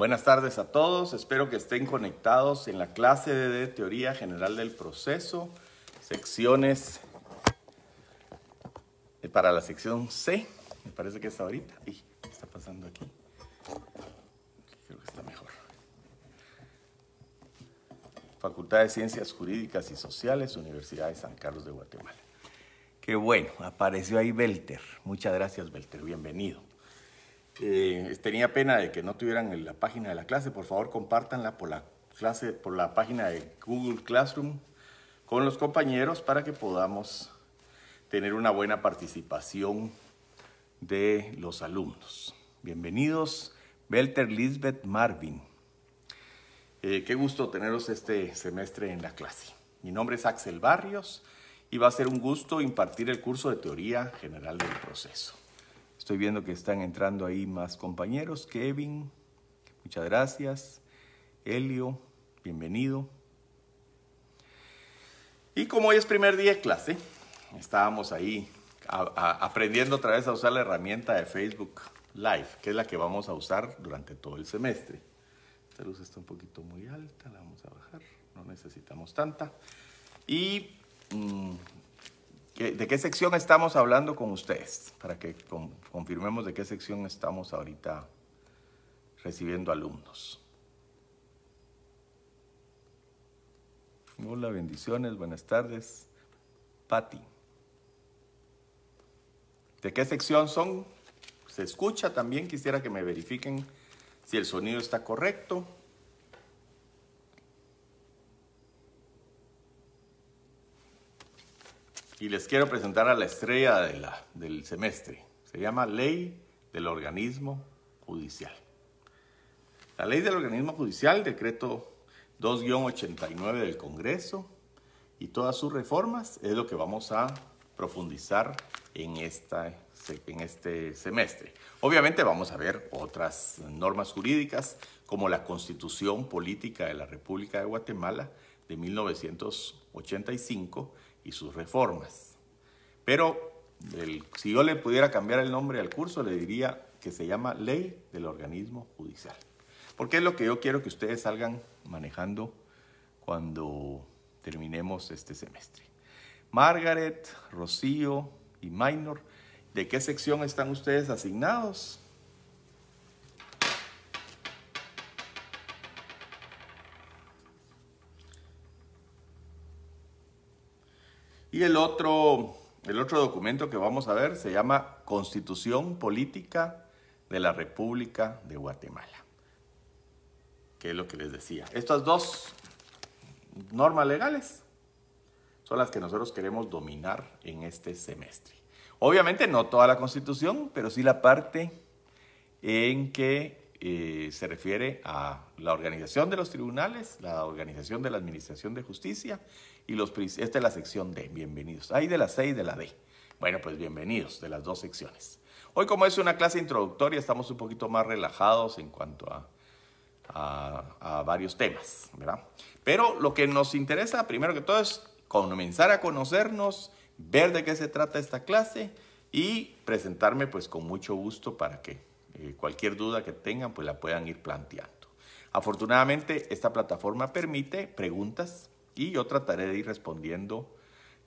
Buenas tardes a todos, espero que estén conectados en la clase de Teoría General del Proceso, secciones eh, para la sección C, me parece que está ahorita. ¿Qué está pasando aquí? Creo que está mejor. Facultad de Ciencias Jurídicas y Sociales, Universidad de San Carlos de Guatemala. Qué bueno, apareció ahí Belter. Muchas gracias, Belter. Bienvenido. Eh, tenía pena de que no tuvieran la página de la clase, por favor compártanla por la, clase, por la página de Google Classroom con los compañeros para que podamos tener una buena participación de los alumnos. Bienvenidos, Belter Lisbeth Marvin. Eh, qué gusto teneros este semestre en la clase. Mi nombre es Axel Barrios y va a ser un gusto impartir el curso de Teoría General del Proceso. Estoy viendo que están entrando ahí más compañeros. Kevin, muchas gracias. Elio, bienvenido. Y como hoy es primer día de clase, estábamos ahí aprendiendo otra vez a usar la herramienta de Facebook Live, que es la que vamos a usar durante todo el semestre. Esta luz está un poquito muy alta, la vamos a bajar, no necesitamos tanta. Y mm, ¿De qué sección estamos hablando con ustedes? Para que confirmemos de qué sección estamos ahorita recibiendo alumnos. Hola, bendiciones, buenas tardes. Patti. ¿De qué sección son? ¿Se escucha también? Quisiera que me verifiquen si el sonido está correcto. Y les quiero presentar a la estrella del semestre. Se llama Ley del Organismo Judicial. La Ley del Organismo Judicial, decreto 2-89 del Congreso y todas sus reformas es lo que vamos a profundizar en, esta, en este semestre. Obviamente vamos a ver otras normas jurídicas como la Constitución Política de la República de Guatemala de 1985 y sus reformas. Pero si yo le pudiera cambiar el nombre al curso, le diría que se llama Ley del Organismo Judicial. Porque es lo que yo quiero que ustedes salgan manejando cuando terminemos este semestre. Margaret, Rocío y Minor, ¿de qué sección están ustedes asignados? Y el otro, el otro documento que vamos a ver se llama Constitución Política de la República de Guatemala, Qué es lo que les decía. Estas dos normas legales son las que nosotros queremos dominar en este semestre. Obviamente no toda la constitución, pero sí la parte en que eh, se refiere a la organización de los tribunales, la organización de la administración de justicia y los Esta es la sección D, bienvenidos. Ahí de la C y de la D. Bueno, pues bienvenidos de las dos secciones. Hoy como es una clase introductoria, estamos un poquito más relajados en cuanto a, a, varios temas, ¿verdad? Pero lo que nos interesa primero que todo es comenzar a conocernos, ver de qué se trata esta clase y presentarme pues con mucho gusto para que eh, cualquier duda que tengan pues la puedan ir planteando. Afortunadamente esta plataforma permite preguntas y yo trataré de ir respondiendo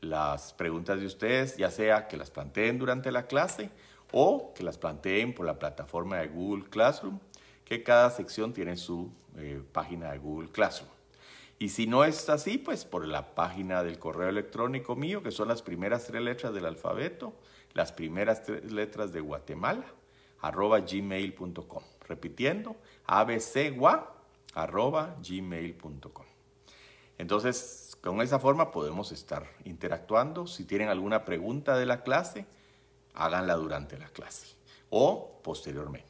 las preguntas de ustedes, ya sea que las planteen durante la clase o que las planteen por la plataforma de Google Classroom, que cada sección tiene su eh, página de Google Classroom. Y si no es así, pues por la página del correo electrónico mío, que son las primeras tres letras del alfabeto, las primeras tres letras de Guatemala, arroba gmail.com. Repitiendo, abcgua, arroba gmail.com. Entonces, con esa forma podemos estar interactuando. Si tienen alguna pregunta de la clase, háganla durante la clase o posteriormente.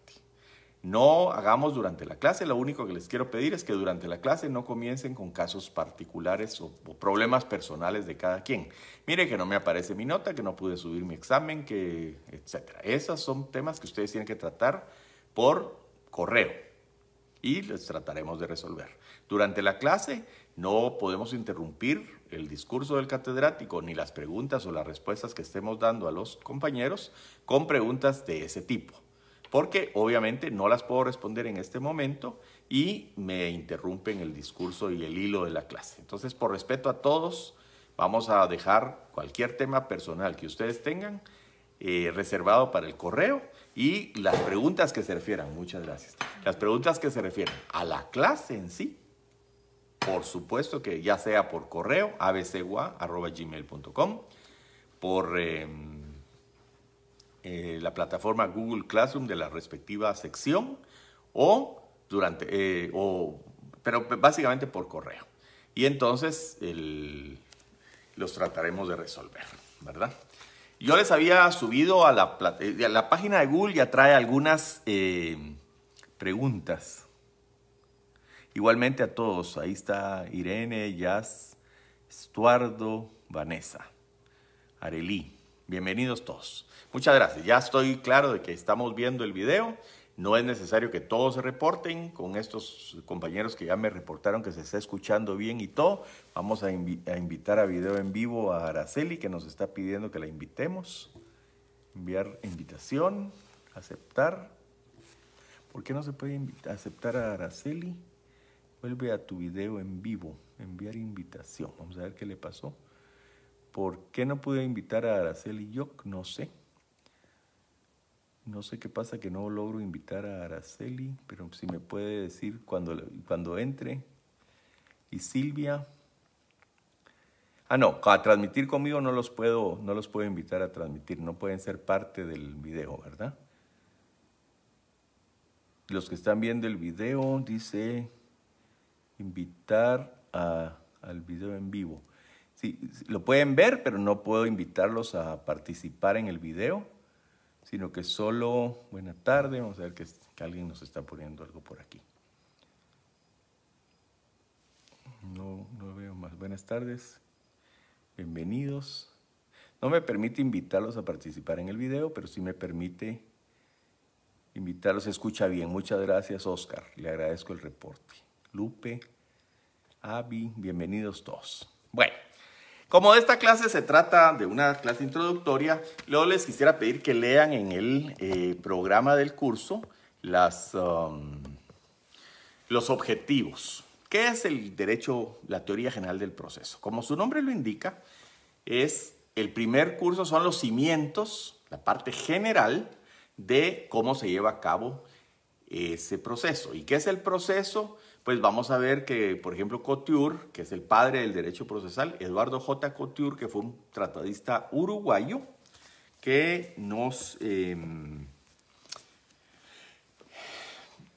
No hagamos durante la clase, lo único que les quiero pedir es que durante la clase no comiencen con casos particulares o, problemas personales de cada quien. Mire que no me aparece mi nota, que no pude subir mi examen, que etcétera. Esos son temas que ustedes tienen que tratar por correo y les trataremos de resolver. Durante la clase no podemos interrumpir el discurso del catedrático ni las preguntas o las respuestas que estemos dando a los compañeros con preguntas de ese tipo, porque obviamente no las puedo responder en este momento y me interrumpen el discurso y el hilo de la clase. Entonces, por respeto a todos, vamos a dejar cualquier tema personal que ustedes tengan eh, reservado para el correo y las preguntas que se refieran, muchas gracias, las preguntas que se refieren a la clase en sí por supuesto que ya sea por correo, abcua.gmail.com, por em, eh, la plataforma Google Classroom de la respectiva sección o durante, eh, o, pero básicamente por correo. Y entonces los trataremos de resolver, ¿verdad? Yo les había subido a la, eh, la página de Google, ya trae algunas preguntas Igualmente a todos, ahí está Irene, Jazz, Estuardo, Vanessa, Arelí. Bienvenidos todos. Muchas gracias. Ya estoy claro de que estamos viendo el video. No es necesario que todos se reporten. Con estos compañeros que ya me reportaron que se está escuchando bien y todo, vamos a, a invitar a video en vivo a Araceli, que nos está pidiendo que la invitemos. Enviar invitación, aceptar. ¿Por qué no se puede aceptar a Araceli? Vuelve a tu video en vivo, enviar invitación. Vamos a ver qué le pasó. ¿Por qué no pude invitar a Araceli Yo No sé. No sé qué pasa que no logro invitar a Araceli, pero si me puede decir cuando, cuando entre. Y Silvia. Ah, no, a transmitir conmigo no los, puedo, no los puedo invitar a transmitir, no pueden ser parte del video, ¿verdad? Los que están viendo el video, dice invitar al video en vivo. Sí, lo pueden ver, pero no puedo invitarlos a participar en el video, sino que solo, buena tarde, vamos a ver que, alguien nos está poniendo algo por aquí. No, no veo más. Buenas tardes, bienvenidos. No me permite invitarlos a participar en el video, pero sí me permite invitarlos. Escucha bien. Muchas gracias, Oscar. Le agradezco el reporte. Lupe, Abby, bienvenidos todos. Bueno, como de esta clase se trata de una clase introductoria, luego les quisiera pedir que lean en el eh, programa del curso las, um, los objetivos. ¿Qué es el derecho, la teoría general del proceso? Como su nombre lo indica, es el primer curso, son los cimientos, la parte general de cómo se lleva a cabo ese proceso. ¿Y qué es el proceso? pues vamos a ver que, por ejemplo, Cotur, que es el padre del derecho procesal, Eduardo J. Cotur, que fue un tratadista uruguayo, que nos em,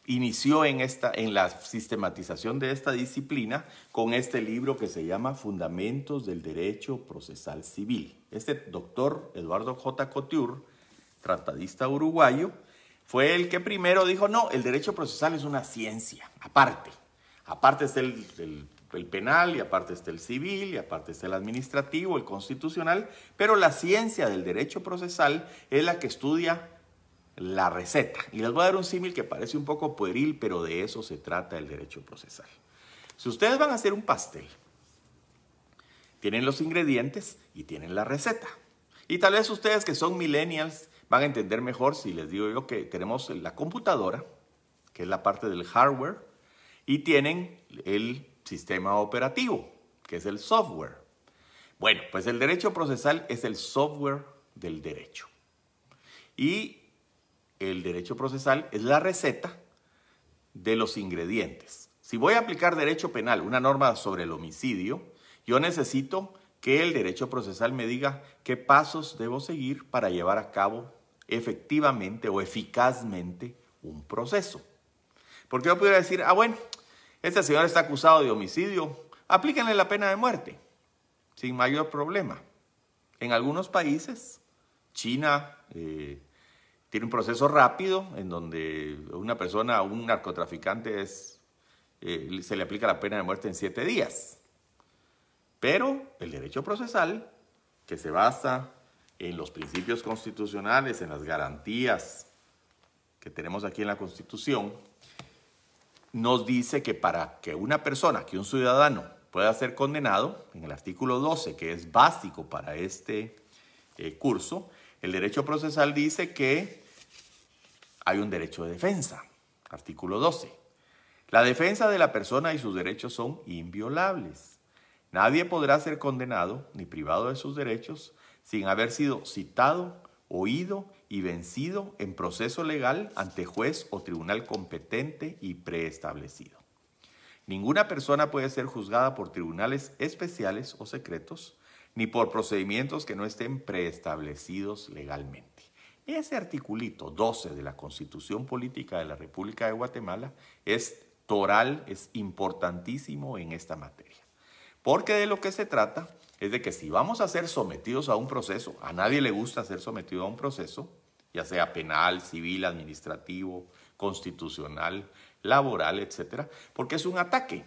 inició en, esta, en la sistematización de esta disciplina con este libro que se llama Fundamentos del Derecho Procesal Civil. Este doctor Eduardo J. Cotur, tratadista uruguayo, fue el que primero dijo, no, el derecho procesal es una ciencia, aparte. Aparte está el, penal y aparte está el civil y aparte está el administrativo, el constitucional, pero la ciencia del derecho procesal es la que estudia la receta. Y les voy a dar un símil que parece un poco pueril, pero de eso se trata el derecho procesal. Si ustedes van a hacer un pastel, tienen los ingredientes y tienen la receta. Y tal vez ustedes que son millennials, Van a entender mejor si les digo yo que tenemos la computadora, que es la parte del hardware, y tienen el sistema operativo, que es el software. Bueno, pues el derecho procesal es el software del derecho. Y el derecho procesal es la receta de los ingredientes. Si voy a aplicar derecho penal, una norma sobre el homicidio, yo necesito que el derecho procesal me diga qué pasos debo seguir para llevar a cabo efectivamente o eficazmente un proceso. Porque yo pudiera decir, ah, bueno, este señor está acusado de homicidio, aplíquenle la pena de muerte, sin mayor problema. En algunos países, China eh, tiene un proceso rápido en donde una persona, un narcotraficante, eh, se le aplica la pena de muerte en siete días. Pero el derecho procesal, que se basa en los principios constitucionales, en las garantías que tenemos aquí en la Constitución, nos dice que para que una persona, que un ciudadano pueda ser condenado, en el artículo 12, que es básico para este eh, curso, el derecho procesal dice que hay un derecho de defensa, artículo 12. La defensa de la persona y sus derechos son inviolables. Nadie podrá ser condenado ni privado de sus derechos sin haber sido citado, oído y vencido en proceso legal ante juez o tribunal competente y preestablecido. Ninguna persona puede ser juzgada por tribunales especiales o secretos, ni por procedimientos que no estén preestablecidos legalmente. Ese articulito 12 de la Constitución Política de la República de Guatemala es toral, es importantísimo en esta materia. Porque de lo que se trata es de que si vamos a ser sometidos a un proceso, a nadie le gusta ser sometido a un proceso, ya sea penal, civil, administrativo, constitucional, laboral, etcétera, porque es un ataque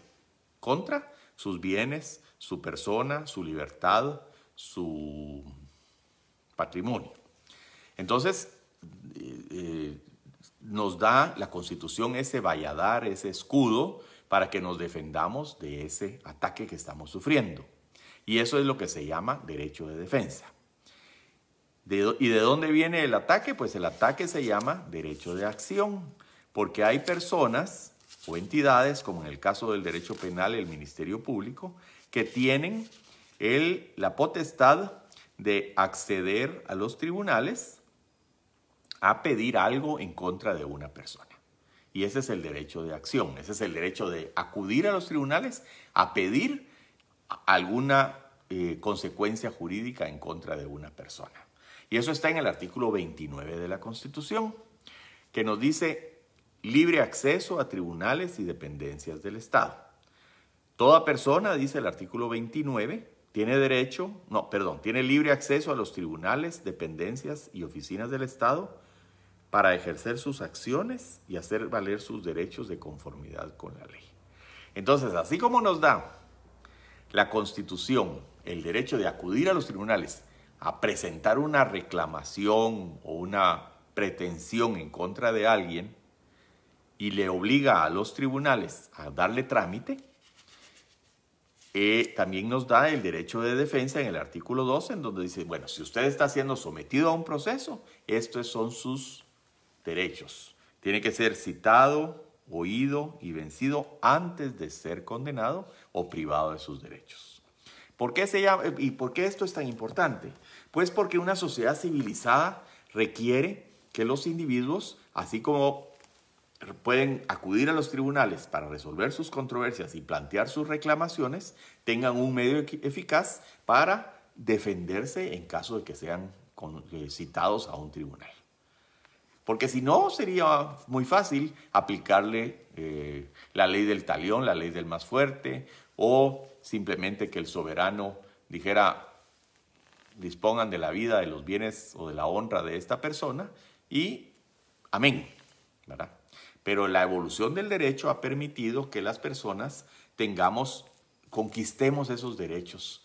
contra sus bienes, su persona, su libertad, su patrimonio. Entonces, eh, eh, nos da la Constitución ese valladar, ese escudo, para que nos defendamos de ese ataque que estamos sufriendo. Y eso es lo que se llama derecho de defensa. ¿Y de dónde viene el ataque? Pues el ataque se llama derecho de acción, porque hay personas o entidades, como en el caso del derecho penal, el Ministerio Público, que tienen la potestad de acceder a los tribunales a pedir algo en contra de una persona. Y ese es el derecho de acción, ese es el derecho de acudir a los tribunales a pedir alguna eh, consecuencia jurídica en contra de una persona. Y eso está en el artículo 29 de la Constitución, que nos dice libre acceso a tribunales y dependencias del Estado. Toda persona, dice el artículo 29, tiene derecho, no, perdón, tiene libre acceso a los tribunales, dependencias y oficinas del Estado para ejercer sus acciones y hacer valer sus derechos de conformidad con la ley. Entonces, así como nos da la Constitución el derecho de acudir a los tribunales a presentar una reclamación o una pretensión en contra de alguien y le obliga a los tribunales a darle trámite, eh, también nos da el derecho de defensa en el artículo 12, en donde dice, bueno, si usted está siendo sometido a un proceso, estos son sus derechos. Tiene que ser citado, oído y vencido antes de ser condenado o privado de sus derechos. ¿Por qué se llama, ¿Y por qué esto es tan importante? Pues porque una sociedad civilizada requiere que los individuos, así como pueden acudir a los tribunales para resolver sus controversias y plantear sus reclamaciones, tengan un medio eficaz para defenderse en caso de que sean eh, citados a un tribunal. Porque si no, sería muy fácil aplicarle eh, la ley del talión, la ley del más fuerte, o simplemente que el soberano dijera, dispongan de la vida, de los bienes o de la honra de esta persona y amén, ¿verdad? Pero la evolución del derecho ha permitido que las personas tengamos, conquistemos esos derechos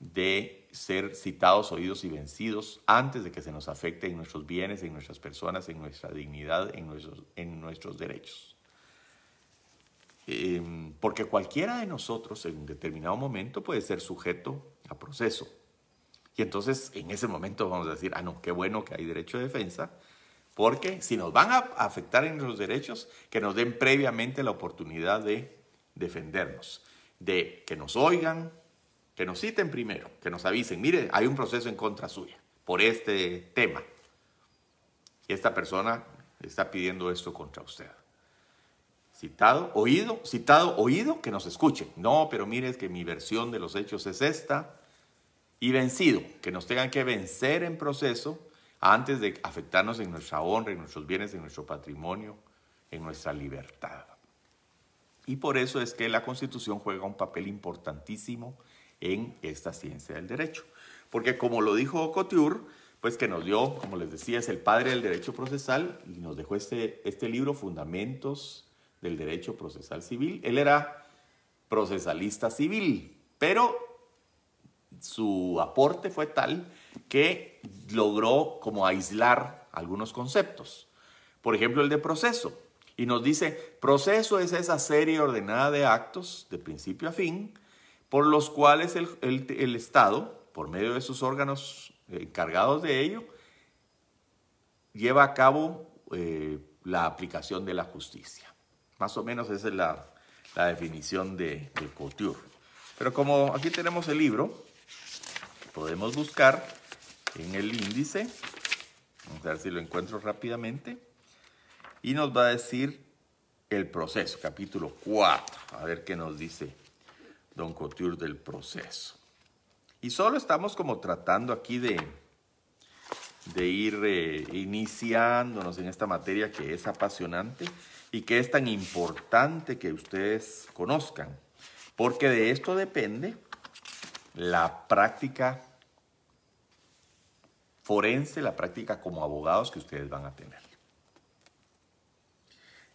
de ser citados, oídos y vencidos antes de que se nos afecte en nuestros bienes, en nuestras personas, en nuestra dignidad, en nuestros, en nuestros derechos. Em, porque cualquiera de nosotros en un determinado momento puede ser sujeto a proceso. Y entonces en ese momento vamos a decir, ah, no, qué bueno que hay derecho de defensa, porque si nos van a afectar en nuestros derechos, que nos den previamente la oportunidad de defendernos, de que nos oigan, que nos citen primero, que nos avisen, mire, hay un proceso en contra suya por este tema. Y esta persona está pidiendo esto contra usted. Citado, oído, citado, oído, que nos escuchen. No, pero mire, es que mi versión de los hechos es esta. Y vencido, que nos tengan que vencer en proceso antes de afectarnos en nuestra honra, en nuestros bienes, en nuestro patrimonio, en nuestra libertad. Y por eso es que la Constitución juega un papel importantísimo en esta ciencia del derecho. Porque como lo dijo Couture, pues que nos dio, como les decía, es el padre del derecho procesal y nos dejó este, este libro, Fundamentos del Derecho Procesal Civil. Él era procesalista civil, pero su aporte fue tal que logró como aislar algunos conceptos. Por ejemplo, el de proceso. Y nos dice, proceso es esa serie ordenada de actos, de principio a fin, por los cuales el, Estado, por medio de sus órganos encargados de ello, lleva a cabo eh, la aplicación de la justicia. Más o menos esa es la, definición de, Couture. Pero como aquí tenemos el libro, podemos buscar en el índice, vamos a ver si lo encuentro rápidamente, y nos va a decir el proceso, capítulo 4, a ver qué nos dice Don Cotur del proceso. Y solo estamos como tratando aquí de, de ir eh, iniciándonos en esta materia que es apasionante y que es tan importante que ustedes conozcan, porque de esto depende la práctica forense, la práctica como abogados que ustedes van a tener.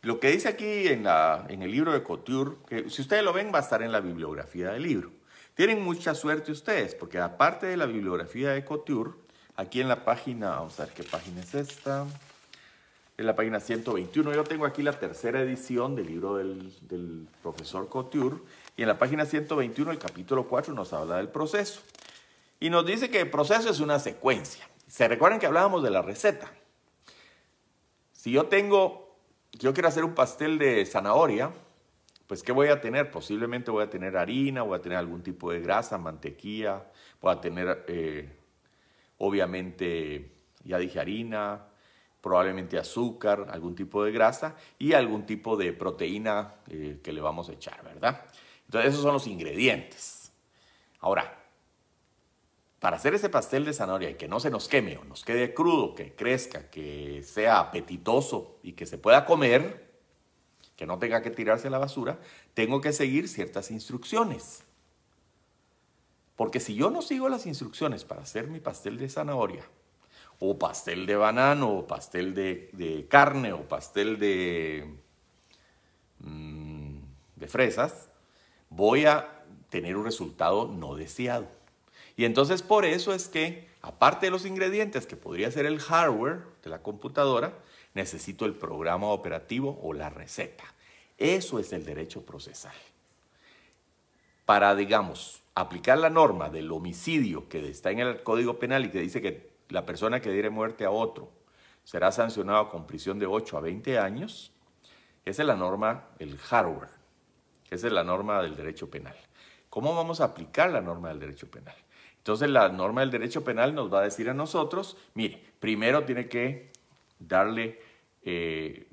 Lo que dice aquí en, la, en el libro de Couture, que si ustedes lo ven va a estar en la bibliografía del libro. Tienen mucha suerte ustedes, porque aparte de la bibliografía de Couture, aquí en la página, vamos a ver qué página es esta, en la página 121, yo tengo aquí la tercera edición del libro del, del profesor Couture, y en la página 121, el capítulo 4, nos habla del proceso. Y nos dice que el proceso es una secuencia. ¿Se recuerdan que hablábamos de la receta? Si yo tengo yo quiero hacer un pastel de zanahoria, pues ¿qué voy a tener? Posiblemente voy a tener harina, voy a tener algún tipo de grasa, mantequilla, voy a tener, eh, obviamente, ya dije harina, probablemente azúcar, algún tipo de grasa y algún tipo de proteína eh, que le vamos a echar, ¿verdad? Entonces esos son los ingredientes. Ahora, para hacer ese pastel de zanahoria y que no se nos queme o nos quede crudo, que crezca, que sea apetitoso y que se pueda comer, que no tenga que tirarse a la basura, tengo que seguir ciertas instrucciones. Porque si yo no sigo las instrucciones para hacer mi pastel de zanahoria, o pastel de banano, o pastel de, de carne, o pastel de, mm, de fresas, voy a tener un resultado no deseado. Y entonces por eso es que, aparte de los ingredientes que podría ser el hardware de la computadora, necesito el programa operativo o la receta. Eso es el derecho procesal. Para, digamos, aplicar la norma del homicidio que está en el Código Penal y que dice que la persona que diere muerte a otro será sancionado con prisión de 8 a 20 años, esa es la norma, el hardware, esa es la norma del derecho penal. ¿Cómo vamos a aplicar la norma del derecho penal? Entonces la norma del derecho penal nos va a decir a nosotros, mire, primero tiene que darle, eh,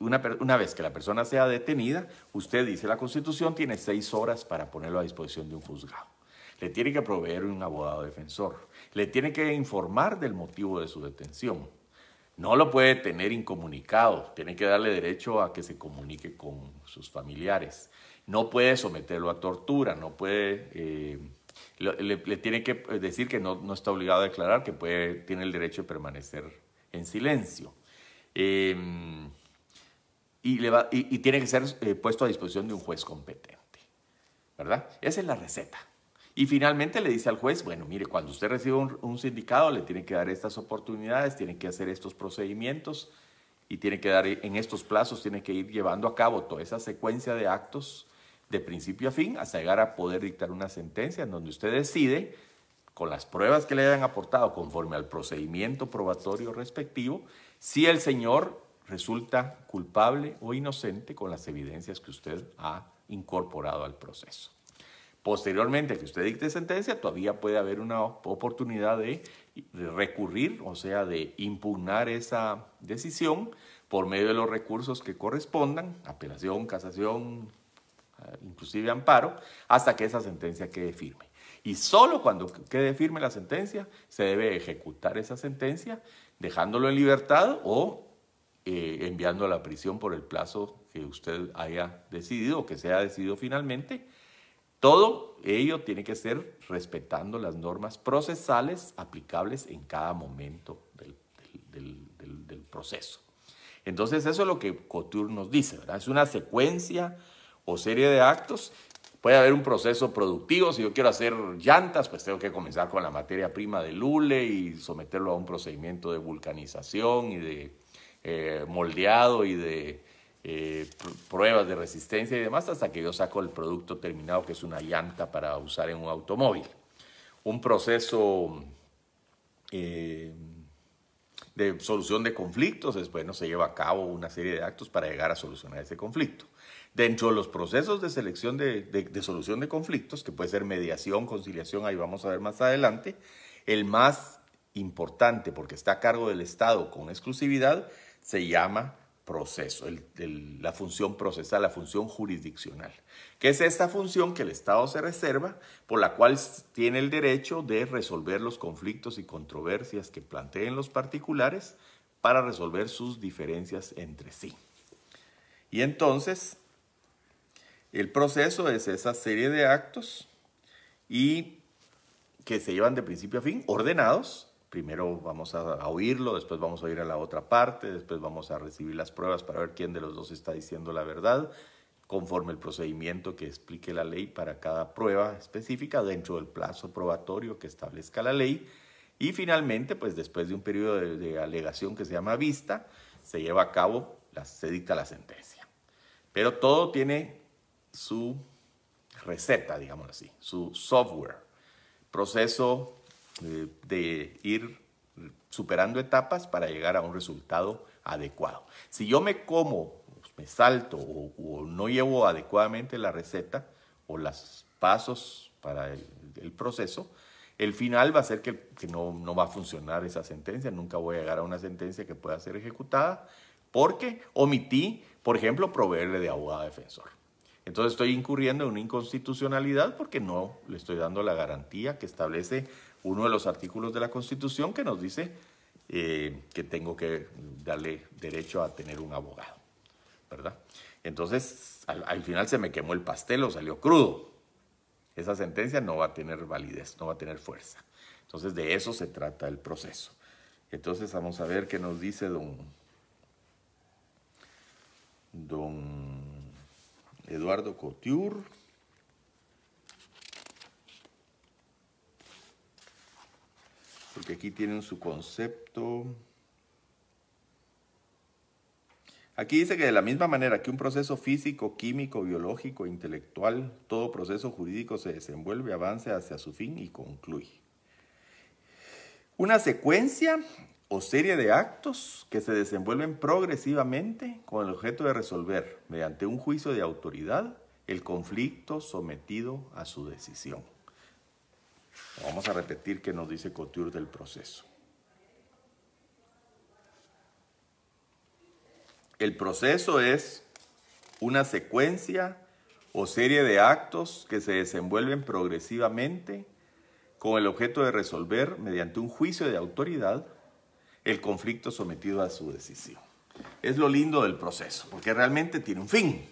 una, vez que la persona sea detenida, usted dice la constitución tiene seis horas para ponerlo a disposición de un juzgado. Le tiene que proveer un abogado defensor. Le tiene que informar del motivo de su detención. No lo puede tener incomunicado. Tiene que darle derecho a que se comunique con sus familiares. No puede someterlo a tortura. No puede... Eh, le, tiene que eh, decir que no, está obligado a declarar, que puede, tiene el derecho de permanecer en silencio. Em, y, y, tiene que ser eh, puesto a disposición de un juez competente, ¿verdad? Esa es la receta. Y finalmente le dice al juez, bueno, mire, cuando usted recibe un, un sindicado, le tiene que dar estas oportunidades, tiene que hacer estos procedimientos y tiene que dar en estos plazos, tiene que ir llevando a cabo toda esa secuencia de actos de principio a fin hasta llegar a poder dictar una sentencia en donde usted decide, con las pruebas que le hayan aportado conforme al procedimiento probatorio respectivo, si el señor resulta culpable o inocente con las evidencias que usted ha incorporado al proceso. Posteriormente que usted dicte sentencia, todavía puede haber una oportunidad de recurrir, o sea, de impugnar esa decisión por medio de los recursos que correspondan, apelación, casación, eh, inclusive amparo, hasta que esa sentencia quede firme. Y solo cuando quede firme la sentencia, se debe ejecutar esa sentencia, dejándolo en libertad o eh, enviando a la prisión por el plazo que usted haya decidido o que sea decidido finalmente. Todo ello tiene que ser respetando las normas procesales aplicables en cada momento del, del proceso. Entonces, eso es lo que Couture nos dice, ¿verdad? Es una secuencia o serie de actos. Puede haber un proceso productivo. Si yo quiero hacer llantas, pues tengo que comenzar con la materia prima del lule y someterlo a un procedimiento de vulcanización y de eh, moldeado y de eh, pruebas de resistencia y demás hasta que yo saco el producto terminado que es una llanta para usar en un automóvil. Un proceso eh, de solución de conflictos, después no se lleva a cabo una serie de actos para llegar a solucionar ese conflicto. Dentro de los procesos de selección de, de solución de conflictos, que puede ser mediación, conciliación, ahí vamos a ver más adelante, el más importante, porque está a cargo del Estado con exclusividad, se llama proceso, la función procesal, la función jurisdiccional, que es esta función que el Estado se reserva, por la cual tiene el derecho de resolver los conflictos y controversias que planteen los particulares para resolver sus diferencias entre sí. Y entonces, el proceso es esa serie de actos y que se llevan de principio a fin, ordenados, primero vamos a, oírlo, después vamos a oír a la otra parte, después vamos a recibir las pruebas para ver quién de los dos está diciendo la verdad, conforme el procedimiento que explique la ley para cada prueba específica dentro del plazo probatorio que establezca la ley. Y finalmente, pues después de un periodo de, alegación que se llama vista, se lleva a cabo, la, se dicta la sentencia. Pero todo tiene su receta, digámoslo así, su software, proceso eh, de ir superando etapas para llegar a un resultado adecuado. Si yo me como, me salto o, no llevo adecuadamente la receta o los pasos para el, proceso, el final va a ser que, no, no, va a funcionar esa sentencia, nunca voy a llegar a una sentencia que pueda ser ejecutada porque omití, por ejemplo, proveerle de abogado defensor. Entonces estoy incurriendo en una inconstitucionalidad porque no le estoy dando la garantía que establece uno de los artículos de la Constitución que nos dice eh, que tengo que darle derecho a tener un abogado, ¿verdad? Entonces, al, final se me quemó el pastel o salió crudo. Esa sentencia no va a tener validez, no va a tener fuerza. Entonces, de eso se trata el proceso. Entonces, vamos a ver qué nos dice don, don Eduardo Cotiur... porque aquí tienen su concepto. Aquí dice que de la misma manera que un proceso físico, químico, biológico, intelectual, todo proceso jurídico se desenvuelve, avanza hacia su fin y concluye. Una secuencia o serie de actos que se desenvuelven progresivamente con el objeto de resolver, mediante un juicio de autoridad, el conflicto sometido a su decisión. Vamos a repetir que nos dice Couture del proceso. El proceso es una secuencia o serie de actos que se desenvuelven progresivamente con el objeto de resolver mediante un juicio de autoridad el conflicto sometido a su decisión. Es lo lindo del proceso, porque realmente tiene un fin.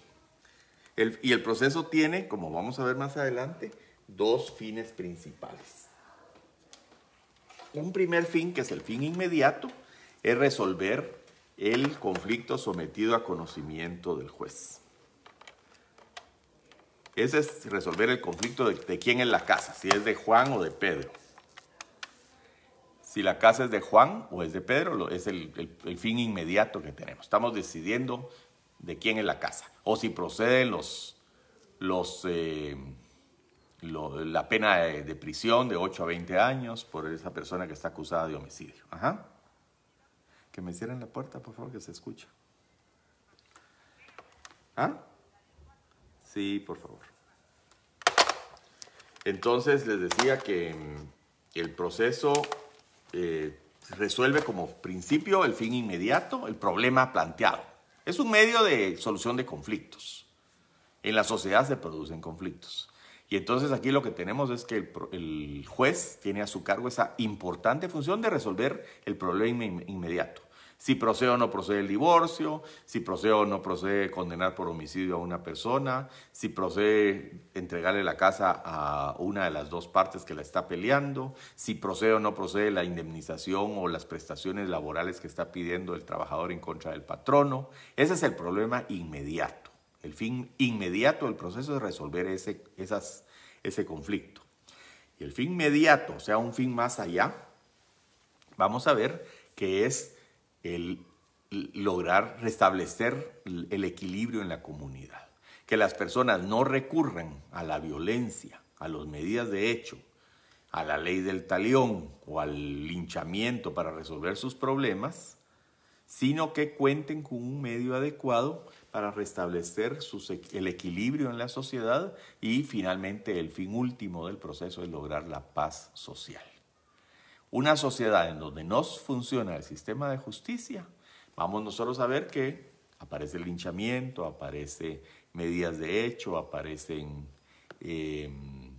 y el proceso tiene, como vamos a ver más adelante, dos fines principales. Un primer fin, que es el fin inmediato, es resolver el conflicto sometido a conocimiento del juez. Ese es resolver el conflicto de, quién es la casa, si es de Juan o de Pedro. Si la casa es de Juan o es de Pedro, es el, fin inmediato que tenemos. Estamos decidiendo de quién es la casa. O si proceden los, los eh, la pena de, prisión de 8 a 20 años por esa persona que está acusada de homicidio. Que me cierren la puerta, por favor, que se escucha. ¿Ah? Sí, por favor. Entonces les decía que mm, el proceso eh, resuelve como principio el fin inmediato, el problema planteado. Es un medio de solución de conflictos. En la sociedad se producen conflictos. Y entonces aquí lo que tenemos es que el, juez tiene a su cargo esa importante función de resolver el problema inmediato. Si procede o no procede el divorcio, si procede o no procede condenar por homicidio a una persona, si procede entregarle la casa a una de las dos partes que la está peleando, si procede o no procede la indemnización o las prestaciones laborales que está pidiendo el trabajador en contra del patrono. Ese es el problema inmediato el fin inmediato del proceso es resolver ese, ese conflicto. Y el fin inmediato, o sea, un fin más allá, vamos a ver que es el lograr restablecer el equilibrio en la comunidad. Que las personas no recurran a la violencia, a las medidas de hecho, a la ley del talión o al linchamiento para resolver sus problemas, sino que cuenten con un medio adecuado para restablecer el equilibrio en la sociedad y finalmente el fin último del proceso es lograr la paz social. Una sociedad en donde no funciona el sistema de justicia, vamos nosotros a ver que aparece el linchamiento, aparece medidas de hecho, aparecen em,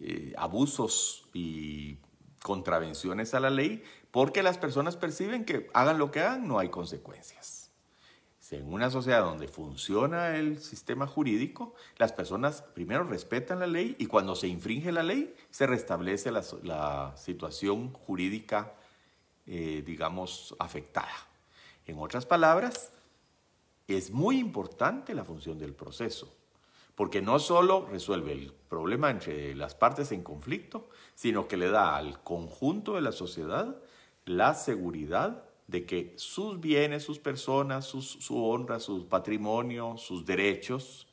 eh, abusos y contravenciones a la ley, porque las personas perciben que hagan lo que hagan, no hay consecuencias en una sociedad donde funciona el sistema jurídico, las personas primero respetan la ley y cuando se infringe la ley se restablece la, situación jurídica, eh, digamos, afectada. En otras palabras, es muy importante la función del proceso, porque no solo resuelve el problema entre las partes en conflicto, sino que le da al conjunto de la sociedad la seguridad de que sus bienes, sus personas, su honra, su patrimonio, sus derechos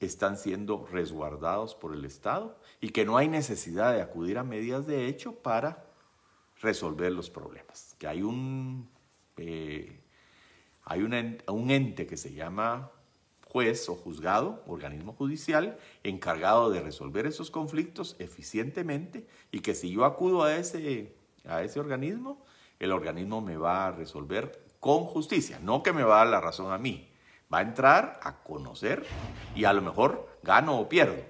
están siendo resguardados por el Estado y que no hay necesidad de acudir a medidas de hecho para resolver los problemas. Que hay un, eh, hay un ente que se llama juez o juzgado, organismo judicial, encargado de resolver esos conflictos eficientemente y que si yo acudo a a ese organismo, el organismo me va a resolver con justicia, no que me va a dar la razón a mí. Va a entrar a conocer y a lo mejor gano o pierdo.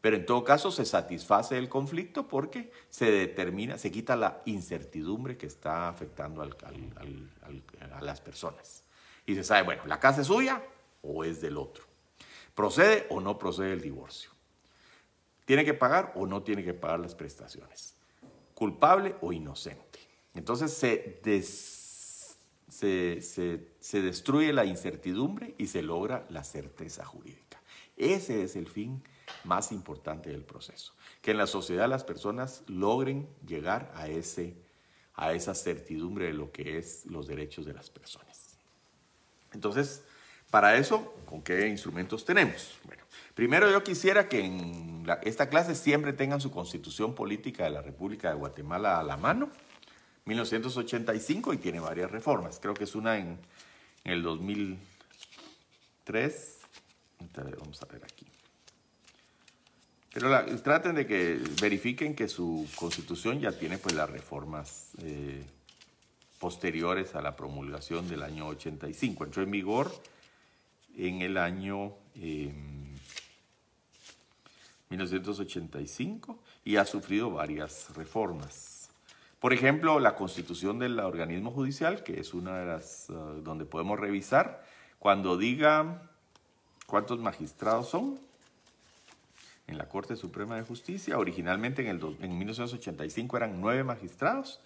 Pero en todo caso se satisface el conflicto porque se determina, se quita la incertidumbre que está afectando a las personas. Y se sabe, bueno, la casa es suya o es del otro. ¿Procede o no procede el divorcio? ¿Tiene que pagar o no tiene que pagar las prestaciones? ¿Culpable o inocente? Entonces se, destruye la incertidumbre y se logra la certeza jurídica. Ese es el fin más importante del proceso. Que en la sociedad las personas logren llegar a, esa certidumbre de lo que es los derechos de las personas. Entonces, para eso, ¿con qué instrumentos tenemos? Bueno, primero yo quisiera que en esta clase siempre tengan su constitución política de la República de Guatemala a la mano 1985 y tiene varias reformas. Creo que es una en, el 2003. vamos a ver aquí. Pero traten de que verifiquen que su constitución ya tiene pues las reformas eh, posteriores a la promulgación del año 85. Entró en vigor en el año 1985 em, y ha sufrido varias reformas. Por ejemplo, la constitución del organismo judicial, que es una de las eh, donde podemos revisar, cuando diga cuántos magistrados son en la Corte Suprema de Justicia, originalmente en, el en 1985 eran nueve magistrados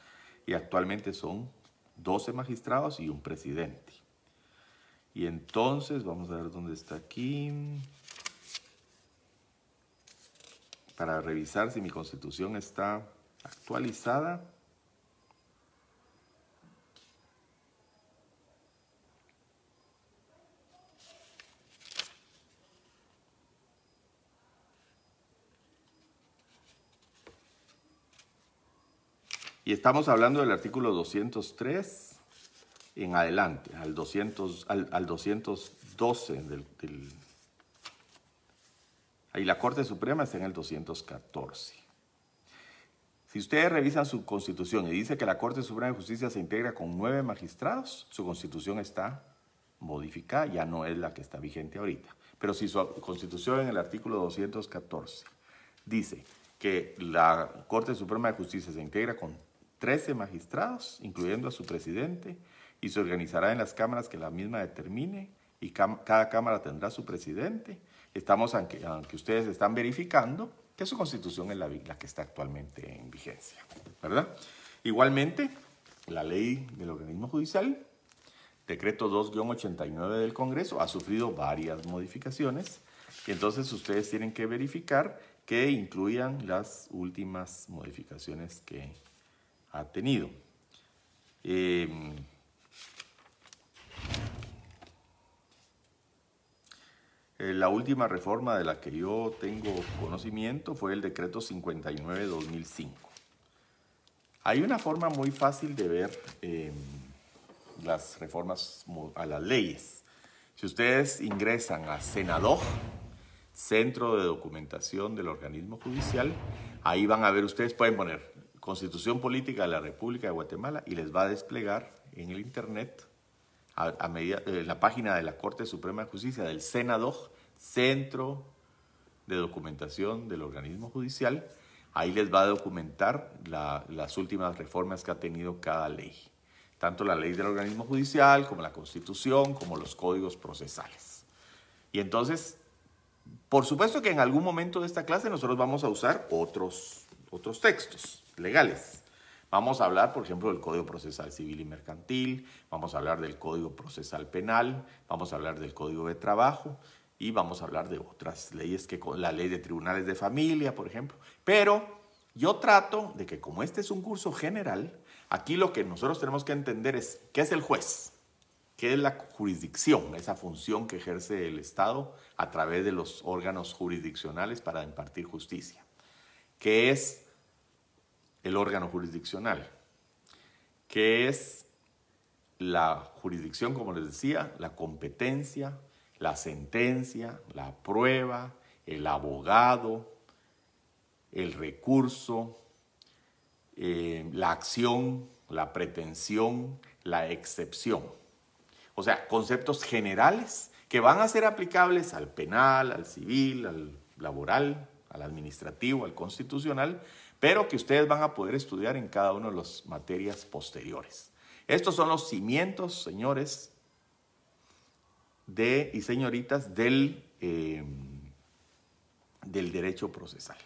y actualmente son 12 magistrados y un presidente. Y entonces, vamos a ver dónde está aquí, para revisar si mi constitución está actualizada. Y estamos hablando del artículo 203 en adelante, al, 200, al, 212 del, Ahí la Corte Suprema está en el 214. Si ustedes revisan su constitución y dice que la Corte Suprema de Justicia se integra con nueve magistrados, su constitución está modificada, ya no es la que está vigente ahorita. Pero si su constitución en el artículo 214 dice que la Corte Suprema de Justicia se integra con 13 magistrados, incluyendo a su presidente, y se organizará en las cámaras que la misma determine y cada cámara tendrá su presidente. Estamos, aunque, ustedes están verificando, que su constitución es la, que está actualmente en vigencia, ¿verdad? Igualmente, la ley del organismo judicial, decreto 2-89 del Congreso, ha sufrido varias modificaciones y entonces ustedes tienen que verificar que incluyan las últimas modificaciones que ha tenido. Eh, eh, la última reforma de la que yo tengo conocimiento fue el decreto 59-2005. Hay una forma muy fácil de ver eh, las reformas a las leyes. Si ustedes ingresan a Senadoj, Centro de Documentación del Organismo Judicial, ahí van a ver, ustedes pueden poner Constitución Política de la República de Guatemala y les va a desplegar en el Internet a, eh, la página de la Corte Suprema de Justicia del Senado, Centro de Documentación del Organismo Judicial. Ahí les va a documentar las últimas reformas que ha tenido cada ley, tanto la ley del organismo judicial como la constitución, como los códigos procesales. Y entonces, por supuesto que en algún momento de esta clase nosotros vamos a usar otros, otros textos legales. Vamos a hablar, por ejemplo, del Código Procesal Civil y Mercantil, vamos a hablar del Código Procesal Penal, vamos a hablar del Código de Trabajo y vamos a hablar de otras leyes que con la ley de tribunales de familia, por ejemplo. Pero yo trato de que como este es un curso general, aquí lo que nosotros tenemos que entender es qué es el juez, qué es la jurisdicción, esa función que ejerce el Estado a través de los órganos jurisdiccionales para impartir justicia, qué es el órgano jurisdiccional, que es la jurisdicción, como les decía, la competencia, la sentencia, la prueba, el abogado, el recurso, eh, la acción, la pretensión, la excepción. O sea, conceptos generales que van a ser aplicables al penal, al civil, al laboral, al administrativo, al constitucional, pero que ustedes van a poder estudiar en cada una de las materias posteriores. Estos son los cimientos, señores de, y señoritas, del, eh, del derecho procesal.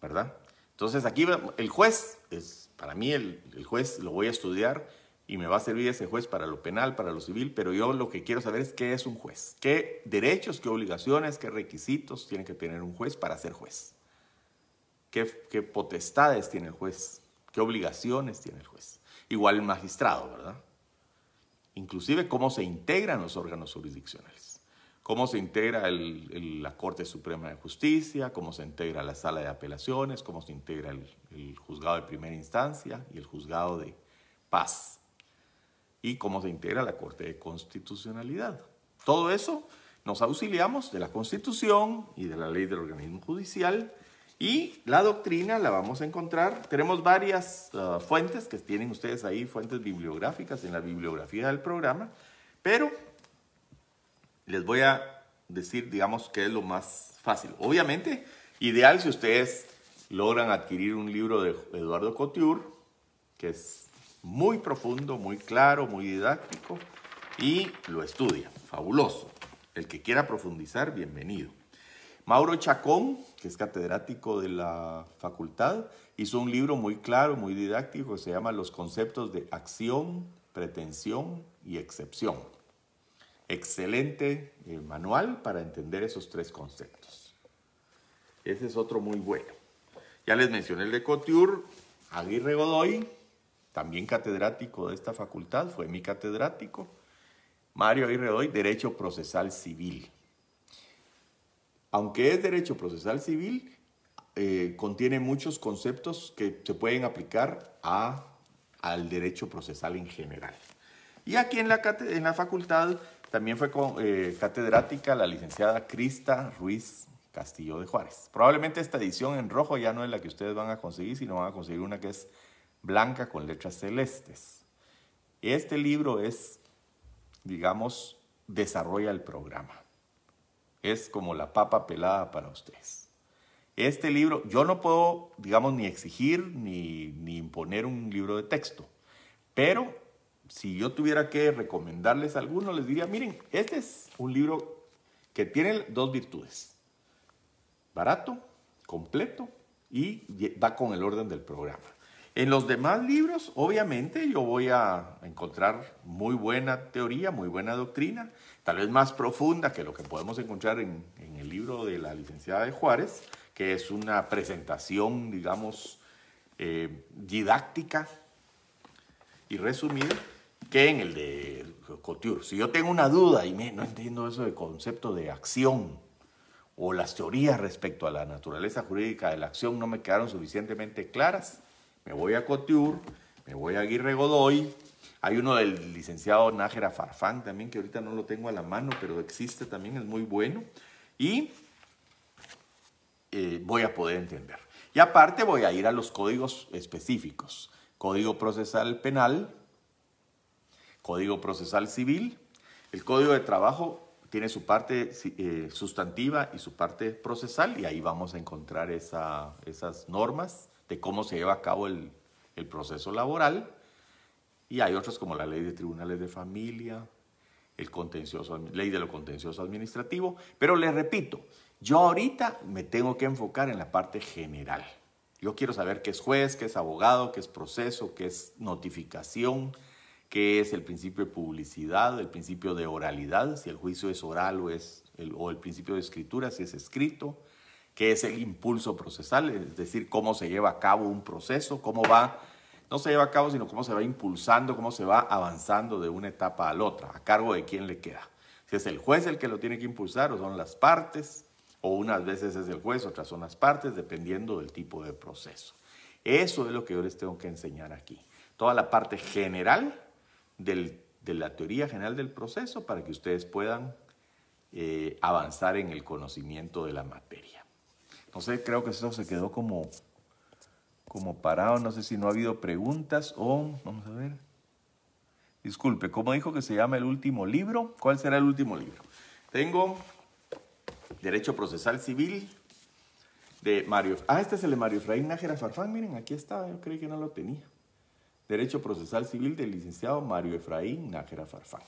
¿Verdad? Entonces aquí el juez, es, para mí el, el juez lo voy a estudiar y me va a servir ese juez para lo penal, para lo civil, pero yo lo que quiero saber es qué es un juez, qué derechos, qué obligaciones, qué requisitos tiene que tener un juez para ser juez. ¿Qué, potestades tiene el juez? ¿Qué obligaciones tiene el juez? Igual el magistrado, ¿verdad? Inclusive cómo se integran los órganos jurisdiccionales, cómo se integra la Corte Suprema de Justicia, cómo se integra la sala de apelaciones, cómo se integra el, el juzgado de primera instancia y el juzgado de paz, y cómo se integra la Corte de Constitucionalidad. Todo eso nos auxiliamos de la Constitución y de la ley del organismo judicial y la doctrina la vamos a encontrar. Tenemos varias uh, fuentes que tienen ustedes ahí, fuentes bibliográficas en la bibliografía del programa, pero les voy a decir, digamos, qué es lo más fácil. Obviamente, ideal si ustedes logran adquirir un libro de Eduardo Cotiur, que es muy profundo, muy claro, muy didáctico, y lo estudia. Fabuloso. El que quiera profundizar, bienvenido. Mauro Chacón que es catedrático de la facultad, hizo un libro muy claro, muy didáctico, que se llama Los conceptos de acción, pretensión y excepción. Excelente eh, manual para entender esos tres conceptos. Ese es otro muy bueno. Ya les mencioné el de Couture, Aguirre Godoy, también catedrático de esta facultad, fue mi catedrático. Mario Aguirre Godoy, Derecho Procesal Civil aunque es derecho procesal civil, eh, contiene muchos conceptos que se pueden aplicar al derecho procesal en general. Y aquí en la, facultad también fue eh, catedrática la licenciada Crista Ruiz Castillo de Juárez. Probablemente esta edición en rojo ya no es la que ustedes van a conseguir, sino van a conseguir una que es blanca con letras celestes. Este libro es, digamos, desarrolla el programa es como la papa pelada para ustedes. Este libro, yo no puedo, digamos, ni exigir ni, imponer un libro de texto, pero si yo tuviera que recomendarles alguno, les diría, miren, este es un libro que tiene dos virtudes. Barato, completo y va con el orden del programa. En los demás libros, obviamente, yo voy a encontrar muy buena teoría, muy buena doctrina, tal vez más profunda que lo que podemos encontrar en, el libro de la licenciada de Juárez, que es una presentación, digamos, eh, didáctica y resumida que en el de Couture. Si yo tengo una duda y no entiendo eso de concepto de acción o las teorías respecto a la naturaleza jurídica de la acción no me quedaron suficientemente claras, me voy a Cotur, me voy a Aguirre Godoy. Hay uno del licenciado Nájera Farfán también, que ahorita no lo tengo a la mano, pero existe también, es muy bueno. Y eh, voy a poder entender. Y aparte voy a ir a los códigos específicos. Código procesal penal, código procesal civil. El código de trabajo tiene su parte eh, sustantiva y su parte procesal y ahí vamos a encontrar esas normas de cómo se lleva a cabo el, proceso laboral. Y hay otros como la ley de tribunales de familia, el contencioso, ley de lo contencioso administrativo. Pero les repito, yo ahorita me tengo que enfocar en la parte general. Yo quiero saber qué es juez, qué es abogado, qué es proceso, qué es notificación, qué es el principio de publicidad, el principio de oralidad, si el juicio es oral o, es o el principio de escritura, si es escrito, que es el impulso procesal, es decir, cómo se lleva a cabo un proceso, cómo va, no se lleva a cabo, sino cómo se va impulsando, cómo se va avanzando de una etapa a la otra, a cargo de quién le queda. Si es el juez el que lo tiene que impulsar o son las partes, o unas veces es el juez, otras son las partes, dependiendo del tipo de proceso. Eso es lo que yo les tengo que enseñar aquí. Toda la parte general del, de la teoría general del proceso para que ustedes puedan eh, avanzar en el conocimiento de la materia. No sé, creo que eso se quedó como, como parado. No sé si no ha habido preguntas o... Vamos a ver. Disculpe, ¿cómo dijo que se llama el último libro? ¿Cuál será el último libro? Tengo Derecho Procesal Civil de Mario. Ah, este es el de Mario Efraín Nájera Farfán. Miren, aquí está. Yo creí que no lo tenía. Derecho Procesal Civil del licenciado Mario Efraín Nájera Farfán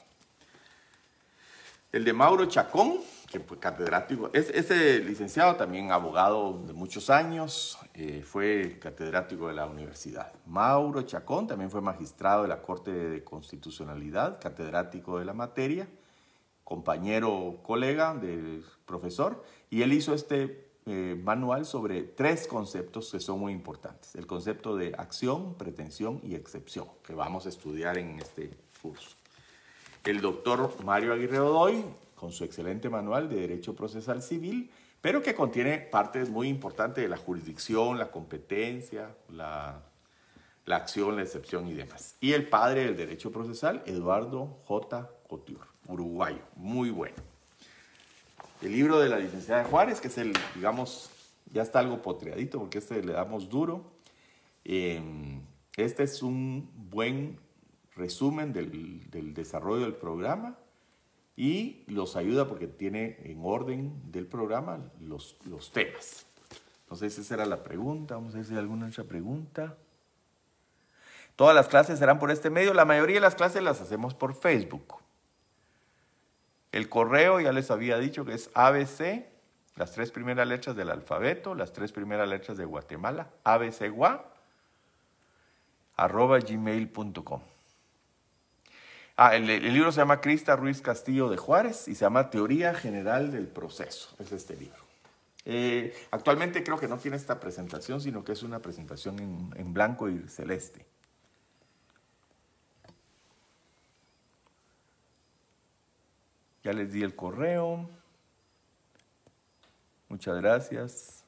el de Mauro Chacón, que fue catedrático, es, ese licenciado también abogado de muchos años, eh, fue catedrático de la universidad. Mauro Chacón también fue magistrado de la Corte de Constitucionalidad, catedrático de la materia, compañero, colega del profesor, y él hizo este eh, manual sobre tres conceptos que son muy importantes. El concepto de acción, pretensión y excepción, que vamos a estudiar en este curso el doctor Mario Aguirre Odoy, con su excelente manual de Derecho Procesal Civil, pero que contiene partes muy importantes de la jurisdicción, la competencia, la, acción, la excepción y demás. Y el padre del Derecho Procesal, Eduardo J. Cotur, uruguayo, muy bueno. El libro de la licenciada Juárez, que es el, digamos, ya está algo potreadito porque este le damos duro. Eh, este es un buen resumen del, desarrollo del programa y los ayuda porque tiene en orden del programa los, temas. Entonces esa era la pregunta. Vamos a ver si hay alguna otra pregunta. Todas las clases serán por este medio. La mayoría de las clases las hacemos por Facebook. El correo, ya les había dicho que es ABC, las tres primeras letras del alfabeto, las tres primeras letras de Guatemala, abcgua, Ah, el, libro se llama Crista Ruiz Castillo de Juárez y se llama Teoría General del Proceso. Es este libro. Eh, actualmente creo que no tiene esta presentación, sino que es una presentación en, en blanco y celeste. Ya les di el correo. Muchas gracias.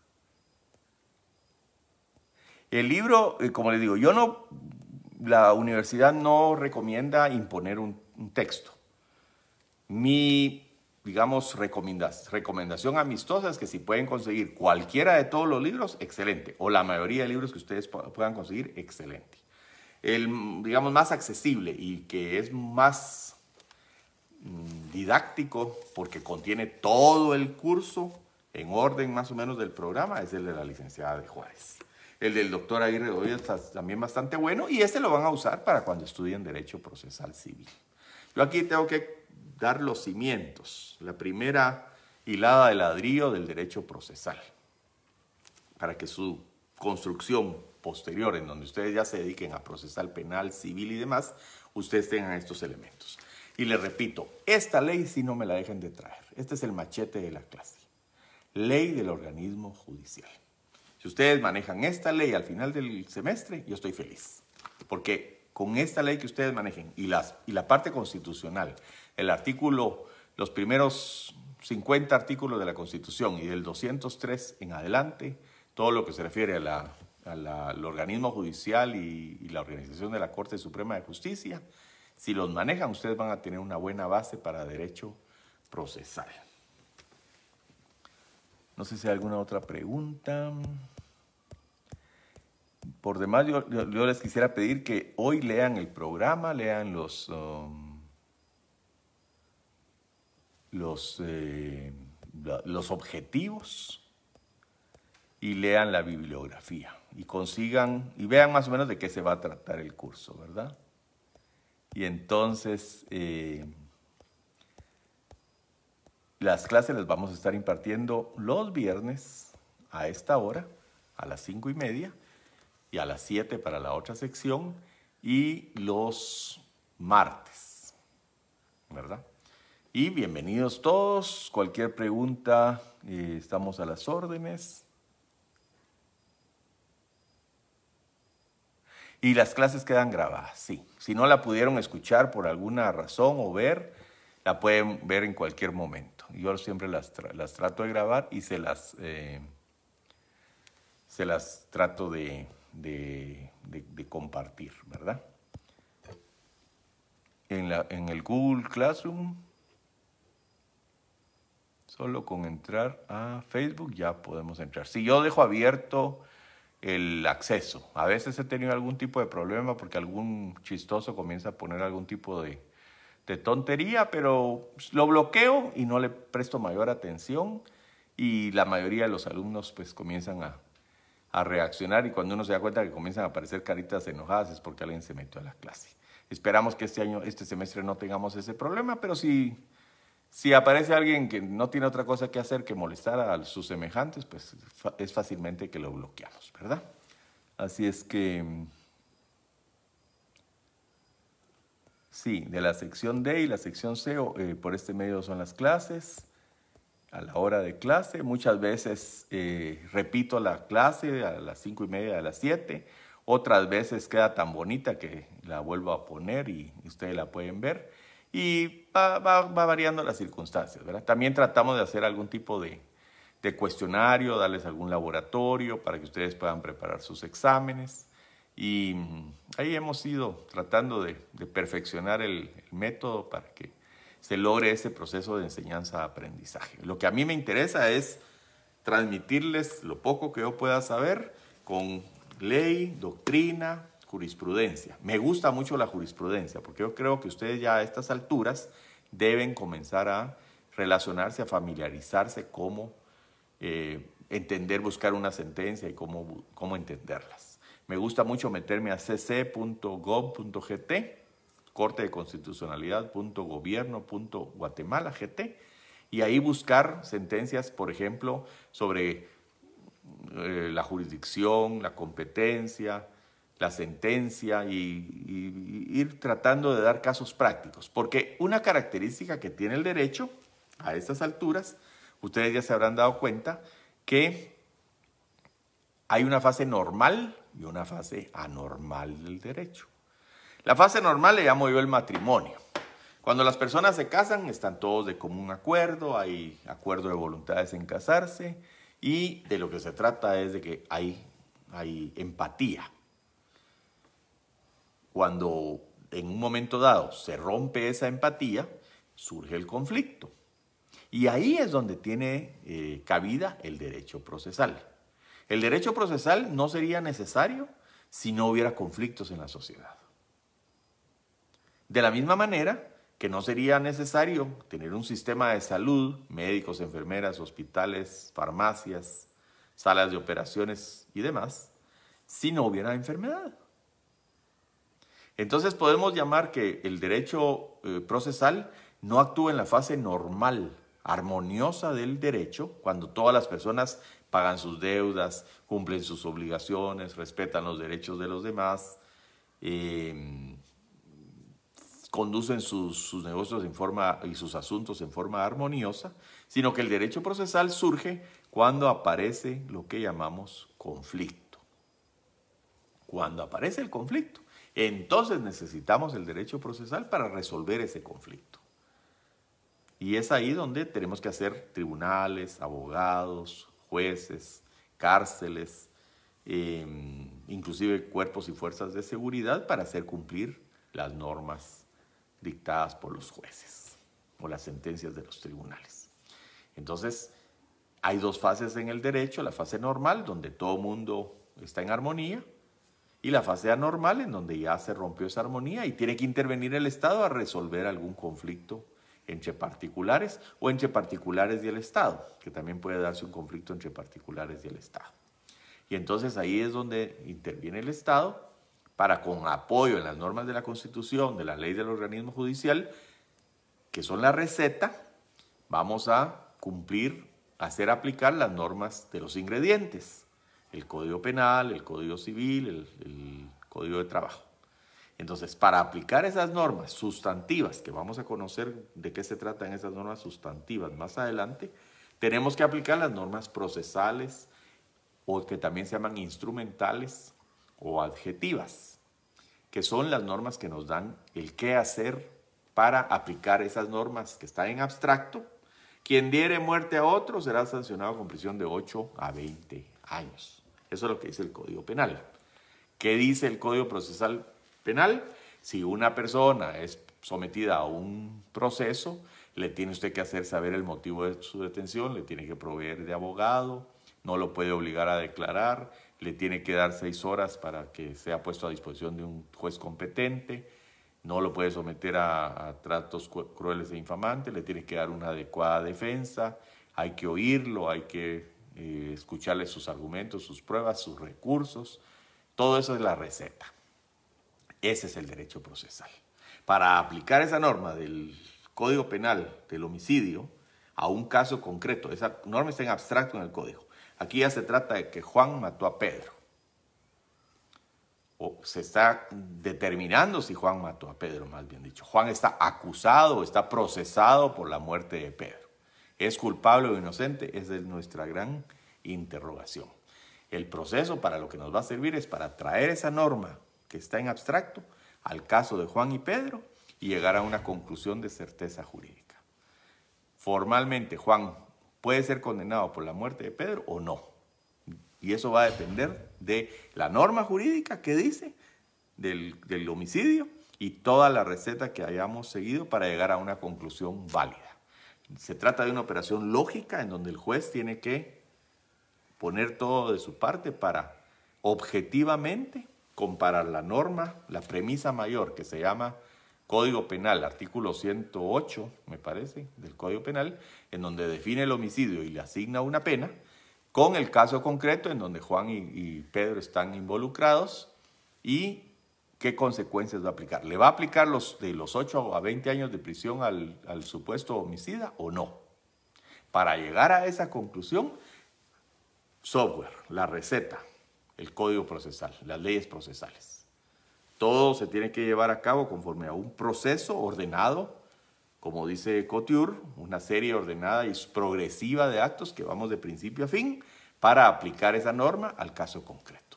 El libro, eh, como les digo, yo no la universidad no recomienda imponer un, texto. Mi, digamos, recomendación amistosa es que si pueden conseguir cualquiera de todos los libros, excelente. O la mayoría de libros que ustedes puedan conseguir, excelente. El, digamos, más accesible y que es más mm, didáctico porque contiene todo el curso en orden más o menos del programa es el de la licenciada de Juárez el del doctor Aguirre Rodríguez está también bastante bueno y este lo van a usar para cuando estudien Derecho Procesal Civil. Yo aquí tengo que dar los cimientos, la primera hilada de ladrillo del derecho procesal, para que su construcción posterior, en donde ustedes ya se dediquen a procesal penal, civil y demás, ustedes tengan estos elementos. Y les repito, esta ley si no me la dejen de traer. Este es el machete de la clase. Ley del organismo judicial. Si ustedes manejan esta ley al final del semestre, yo estoy feliz. Porque con esta ley que ustedes manejen y, la parte constitucional, el artículo, los primeros 50 artículos de la Constitución y del 203 en adelante, todo lo que se refiere al organismo judicial y, y, la organización de la Corte Suprema de Justicia, si los manejan, ustedes van a tener una buena base para derecho procesal. No sé si hay alguna otra pregunta. Por demás, yo, les quisiera pedir que hoy lean el programa, lean los, um, los, eh, los objetivos y lean la bibliografía y consigan y vean más o menos de qué se va a tratar el curso, ¿verdad? Y entonces eh, las clases las vamos a estar impartiendo los viernes a esta hora, a las cinco y media y a las 7 para la otra sección y los martes, ¿verdad? Y bienvenidos todos, cualquier pregunta, eh, estamos a las órdenes. Y las clases quedan grabadas, sí. Si no la pudieron escuchar por alguna razón o ver, la pueden ver en cualquier momento. Yo siempre las, trato de grabar y se las, eh, se las trato de, de, compartir, ¿verdad? En, el Google Classroom, solo con entrar a Facebook ya podemos entrar. Si yo dejo abierto el acceso, a veces he tenido algún tipo de problema porque algún chistoso comienza a poner algún tipo de, de tontería, pero lo bloqueo y no le presto mayor atención y la mayoría de los alumnos pues comienzan a, a reaccionar y cuando uno se da cuenta que comienzan a aparecer caritas enojadas es porque alguien se metió a la clase. Esperamos que este año, este semestre no tengamos ese problema, pero si, si aparece alguien que no tiene otra cosa que hacer que molestar a sus semejantes, pues es fácilmente que lo bloqueamos, ¿verdad? Así es que... Sí, de la sección D y la sección C, eh, por este medio son las clases a la hora de clase. Muchas veces eh, repito la clase a las cinco y media, a las siete. Otras veces queda tan bonita que la vuelvo a poner y ustedes la pueden ver. Y va, variando las circunstancias, ¿verdad? También tratamos de hacer algún tipo de, cuestionario, darles algún laboratorio para que ustedes puedan preparar sus exámenes. Y mm, ahí hemos ido tratando de, perfeccionar el método para que se logre ese proceso de enseñanza-aprendizaje. Lo que a mí me interesa es transmitirles lo poco que yo pueda saber con ley, doctrina, jurisprudencia. Me gusta mucho la jurisprudencia porque yo creo que ustedes ya a estas alturas deben comenzar a relacionarse, a familiarizarse, cómo eh, entender, buscar una sentencia y cómo, cómo entenderlas. Me gusta mucho meterme a cc.gov.gt corte de constitucionalidad.gobierno.guatemala GT y ahí buscar sentencias, por ejemplo, sobre eh, la jurisdicción, la competencia, la sentencia y, y, ir tratando de dar casos prácticos. Porque una característica que tiene el derecho a estas alturas, ustedes ya se habrán dado cuenta que hay una fase normal y una fase anormal del derecho. La fase normal le llamo yo el matrimonio. Cuando las personas se casan, están todos de común acuerdo, hay acuerdo de voluntades en casarse y de lo que se trata es de que hay, empatía. Cuando en un momento dado se rompe esa empatía, surge el conflicto. Y ahí es donde tiene eh, cabida el derecho procesal. El derecho procesal no sería necesario si no hubiera conflictos en la sociedad. De la misma manera que no sería necesario tener un sistema de salud, médicos, enfermeras, hospitales, farmacias, salas de operaciones y demás, si no hubiera enfermedad. Entonces podemos llamar que el derecho eh, procesal no actúa en la fase normal, armoniosa del derecho, cuando todas las personas pagan sus deudas, cumplen sus obligaciones, respetan los derechos de los demás, eh, conducen sus, negocios en forma, y sus asuntos en forma armoniosa, sino que el derecho procesal surge cuando aparece lo que llamamos conflicto. Cuando aparece el conflicto, entonces necesitamos el derecho procesal para resolver ese conflicto. Y es ahí donde tenemos que hacer tribunales, abogados, jueces, cárceles, em, inclusive cuerpos y fuerzas de seguridad para hacer cumplir las normas dictadas por los jueces o las sentencias de los tribunales. Entonces, hay dos fases en el derecho, la fase normal, donde todo mundo está en armonía, y la fase anormal, en donde ya se rompió esa armonía y tiene que intervenir el Estado a resolver algún conflicto entre particulares o entre particulares y el Estado, que también puede darse un conflicto entre particulares y el Estado. Y entonces ahí es donde interviene el Estado para con apoyo en las normas de la Constitución, de la ley del organismo judicial, que son la receta, vamos a cumplir, hacer aplicar las normas de los ingredientes, el Código Penal, el Código Civil, el, Código de Trabajo. Entonces, para aplicar esas normas sustantivas, que vamos a conocer de qué se tratan esas normas sustantivas más adelante, tenemos que aplicar las normas procesales o que también se llaman instrumentales o adjetivas, que son las normas que nos dan el qué hacer para aplicar esas normas que están en abstracto. Quien diere muerte a otro será sancionado con prisión de 8 a 20 años. Eso es lo que dice el Código Penal. ¿Qué dice el Código Procesal Penal? Si una persona es sometida a un proceso, le tiene usted que hacer saber el motivo de su detención, le tiene que proveer de abogado, no lo puede obligar a declarar, le tiene que dar seis horas para que sea puesto a disposición de un juez competente, no lo puede someter a, tratos crueles e infamantes, le tiene que dar una adecuada defensa, hay que oírlo, hay que eh, escucharle sus argumentos, sus pruebas, sus recursos, todo eso es la receta. Ese es el derecho procesal. Para aplicar esa norma del Código Penal del homicidio a un caso concreto, esa norma está en abstracto en el código, Aquí ya se trata de que Juan mató a Pedro. O se está determinando si Juan mató a Pedro, más bien dicho. Juan está acusado, está procesado por la muerte de Pedro. ¿Es culpable o inocente? Esa es nuestra gran interrogación. El proceso para lo que nos va a servir es para traer esa norma que está en abstracto al caso de Juan y Pedro y llegar a una conclusión de certeza jurídica. Formalmente Juan puede ser condenado por la muerte de Pedro o no. Y eso va a depender de la norma jurídica que dice del, homicidio y toda la receta que hayamos seguido para llegar a una conclusión válida. Se trata de una operación lógica en donde el juez tiene que poner todo de su parte para objetivamente comparar la norma, la premisa mayor que se llama Código Penal, artículo 108, me parece, del Código Penal, en donde define el homicidio y le asigna una pena, con el caso concreto en donde Juan y, Pedro están involucrados y qué consecuencias va a aplicar. ¿Le va a aplicar los, de los 8 a 20 años de prisión al supuesto homicida o no? Para llegar a esa conclusión, software, la receta, el código procesal, las leyes procesales. Todo se tiene que llevar a cabo conforme a un proceso ordenado, como dice Couture, una serie ordenada y progresiva de actos que vamos de principio a fin para aplicar esa norma al caso concreto.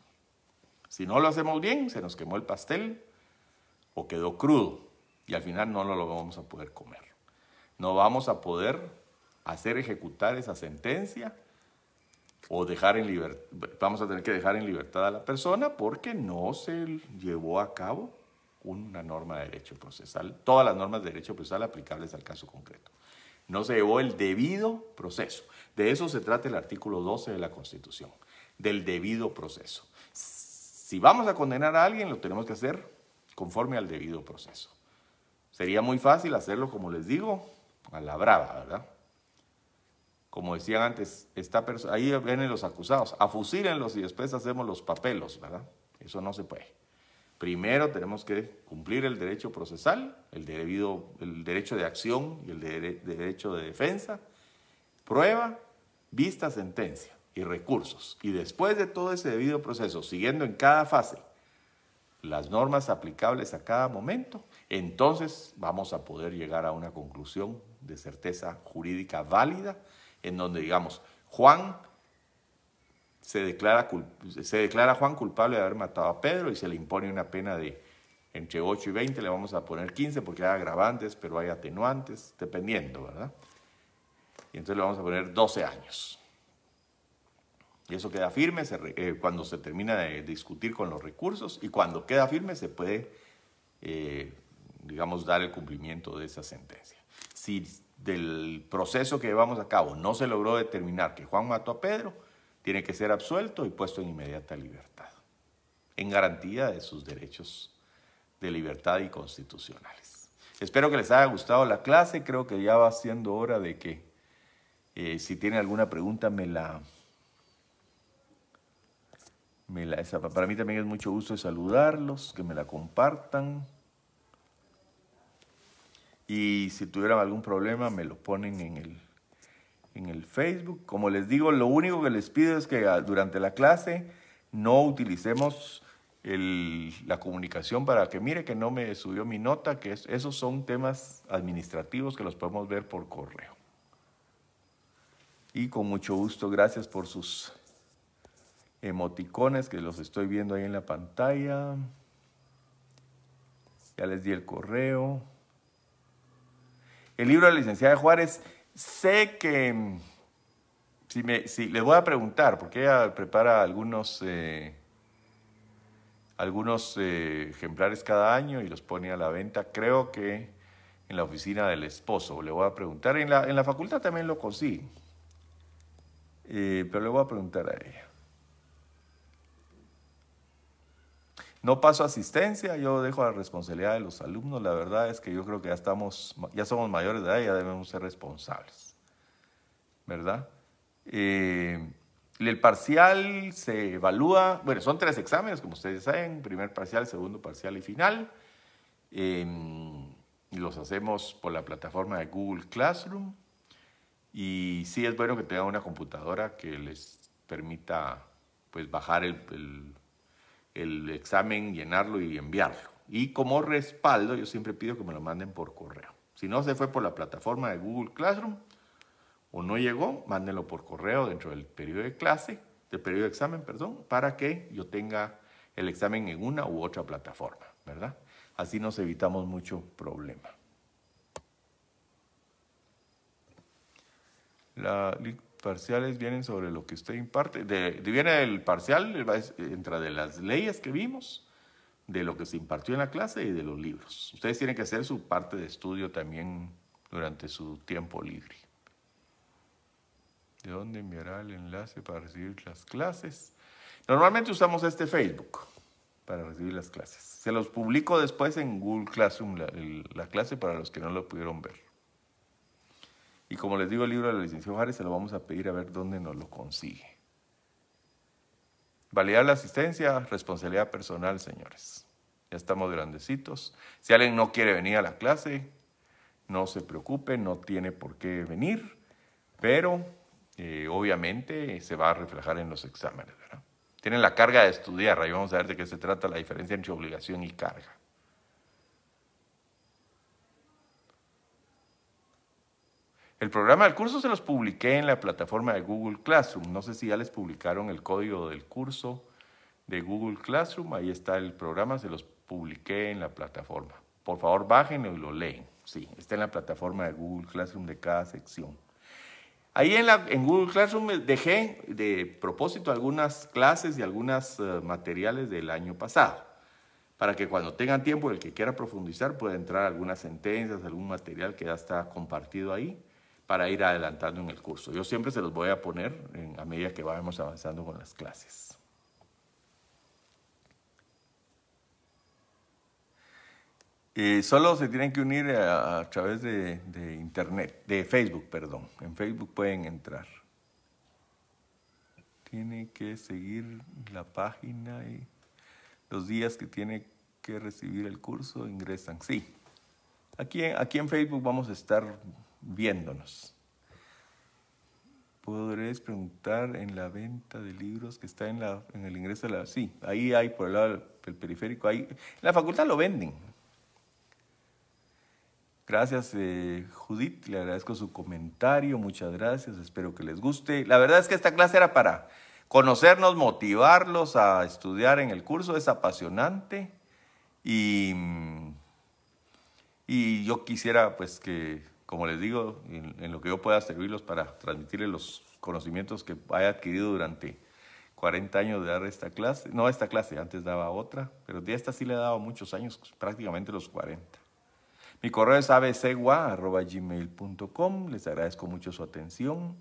Si no lo hacemos bien, se nos quemó el pastel o quedó crudo y al final no lo vamos a poder comer. No vamos a poder hacer ejecutar esa sentencia o dejar en libertad, vamos a tener que dejar en libertad a la persona porque no se llevó a cabo una norma de derecho procesal, todas las normas de derecho procesal aplicables al caso concreto. No se llevó el debido proceso. De eso se trata el artículo 12 de la Constitución, del debido proceso. Si vamos a condenar a alguien, lo tenemos que hacer conforme al debido proceso. Sería muy fácil hacerlo, como les digo, a la brava, ¿verdad? como decían antes, ahí vienen los acusados, afusílenlos y después hacemos los papelos, ¿verdad? Eso no se puede. Primero tenemos que cumplir el derecho procesal, el, debido, el derecho de acción y el derecho de defensa, prueba, vista, sentencia y recursos. Y después de todo ese debido proceso, siguiendo en cada fase las normas aplicables a cada momento, entonces vamos a poder llegar a una conclusión de certeza jurídica válida en donde digamos, Juan se declara, se declara Juan culpable de haber matado a Pedro y se le impone una pena de entre 8 y 20, le vamos a poner 15 porque hay agravantes, pero hay atenuantes, dependiendo, ¿verdad? Y entonces le vamos a poner 12 años. Y eso queda firme eh, cuando se termina de discutir con los recursos y cuando queda firme se puede, eh, digamos, dar el cumplimiento de esa sentencia. Si del proceso que llevamos a cabo no se logró determinar que Juan mató a Pedro, tiene que ser absuelto y puesto en inmediata libertad, en garantía de sus derechos de libertad y constitucionales. Espero que les haya gustado la clase, creo que ya va siendo hora de que eh, si tienen alguna pregunta me la... Me la para mí también es mucho gusto saludarlos, que me la compartan. Y si tuvieran algún problema, me lo ponen en el, Facebook. Como les digo, lo único que les pido es que ah, durante la clase no utilicemos la comunicación para que mire que no me subió mi nota, que esos son temas administrativos que los podemos ver por correo. Y con mucho gusto, gracias por sus emoticones que los estoy viendo ahí en la pantalla. Ya les di el correo el libro de la licenciada Juárez, sé que, mm, si, me, si le voy a preguntar, porque ella prepara algunos, eh, algunos eh, ejemplares cada año y los pone a la venta, creo que en la oficina del esposo, le voy a preguntar, en la, facultad también lo consigue, eh, pero le voy a preguntar a ella. No paso asistencia, yo dejo la responsabilidad de los alumnos. La verdad es que yo creo que ya, estamos, ya somos mayores de edad y ya debemos ser responsables. ¿Verdad? Eh, el parcial se evalúa, bueno, son tres exámenes, como ustedes saben, primer parcial, segundo parcial y final. Em, los hacemos por la plataforma de Google Classroom. Y sí es bueno que tengan una computadora que les permita pues, bajar el, el examen, llenarlo y enviarlo. Y como respaldo, yo siempre pido que me lo manden por correo. Si no se fue por la plataforma de Google Classroom o no llegó, mándenlo por correo dentro del periodo de clase, del periodo de examen, perdón, para que yo tenga el examen en una u otra plataforma, ¿verdad? Así nos evitamos mucho problema. La, parciales vienen sobre lo que usted imparte. viene el parcial, entra de las leyes que vimos, de lo que se impartió en la clase y de los libros. Ustedes tienen que hacer su parte de estudio también durante su tiempo libre. ¿De dónde enviará el enlace para recibir las clases? Normalmente usamos este Facebook para recibir las clases. Se los publico después en Google Classroom, la clase para los que no lo pudieron ver. Y como les digo, el libro de la licenciado Juárez se lo vamos a pedir a ver dónde nos lo consigue. Validar la asistencia, responsabilidad personal, señores. Ya estamos grandecitos. Si alguien no quiere venir a la clase, no se preocupe, no tiene por qué venir, pero eh, obviamente se va a reflejar en los exámenes. Tienen la carga de estudiar, ahí vamos a ver de qué se trata la diferencia entre obligación y carga. El programa del curso se los publiqué en la plataforma de Google Classroom. No sé si ya les publicaron el código del curso de Google Classroom. Ahí está el programa, se los publiqué en la plataforma. Por favor, bájenlo y lo leen. Sí, está en la plataforma de Google Classroom de cada sección. Ahí en, la, Google Classroom dejé de propósito algunas clases y algunos eh, materiales del año pasado, para que cuando tengan tiempo, el que quiera profundizar pueda entrar algunas sentencias, algún material que ya está compartido ahí para ir adelantando en el curso. Yo siempre se los voy a poner a medida que vayamos avanzando con las clases. Eh, solo se tienen que unir a, través de, internet, de Facebook, perdón. En Facebook pueden entrar. Tiene que seguir la página y los días que tiene que recibir el curso ingresan. Sí. Aquí, aquí en Facebook vamos a estar viéndonos. Podréis preguntar en la venta de libros que está en, la, en el ingreso de la... Sí, ahí hay por el lado del periférico. Ahí, en la facultad lo venden. Gracias, eh, Judith. Le agradezco su comentario. Muchas gracias. Espero que les guste. La verdad es que esta clase era para conocernos, motivarlos a estudiar en el curso. Es apasionante. y yo quisiera pues que como les digo, en, lo que yo pueda servirlos para transmitirles los conocimientos que haya adquirido durante 40 años de dar esta clase, no esta clase, antes daba otra, pero de esta sí le he dado muchos años, prácticamente los 40. Mi correo es abcgua.com. les agradezco mucho su atención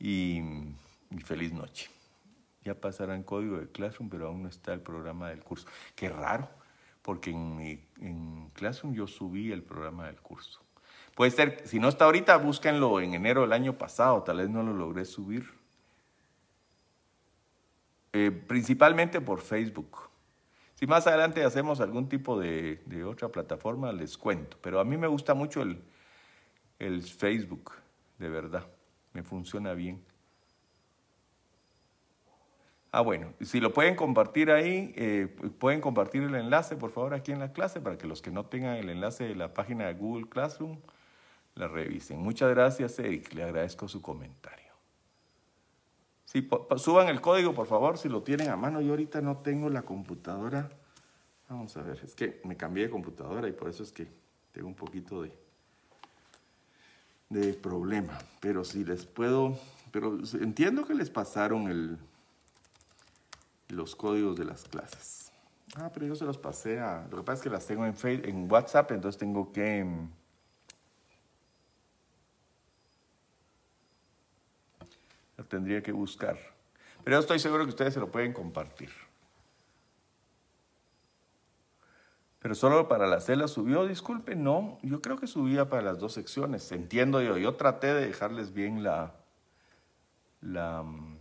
y, mi feliz noche. Ya pasarán código de Classroom, pero aún no está el programa del curso. Qué raro porque en, mi, Classroom yo subí el programa del curso. Puede ser, si no está ahorita, búsquenlo en enero del año pasado, tal vez no lo logré subir. Eh, principalmente por Facebook. Si más adelante hacemos algún tipo de, otra plataforma, les cuento. Pero a mí me gusta mucho el Facebook, de verdad. Me funciona bien. Ah, bueno, si lo pueden compartir ahí, eh, pueden compartir el enlace, por favor, aquí en la clase, para que los que no tengan el enlace de la página de Google Classroom, la revisen. Muchas gracias, Eric, le agradezco su comentario. Sí, suban el código, por favor, si lo tienen a mano. Yo ahorita no tengo la computadora. Vamos a ver, es que me cambié de computadora y por eso es que tengo un poquito de, de problema. Pero si les puedo, pero entiendo que les pasaron el, los códigos de las clases. Ah, pero yo se los pasé a... Lo que pasa es que las tengo en, Facebook, en WhatsApp, entonces tengo que... Em, la tendría que buscar. Pero yo estoy seguro que ustedes se lo pueden compartir. Pero solo para la cela subió, disculpe, no, yo creo que subía para las dos secciones, entiendo yo. Yo traté de dejarles bien la, la, mm,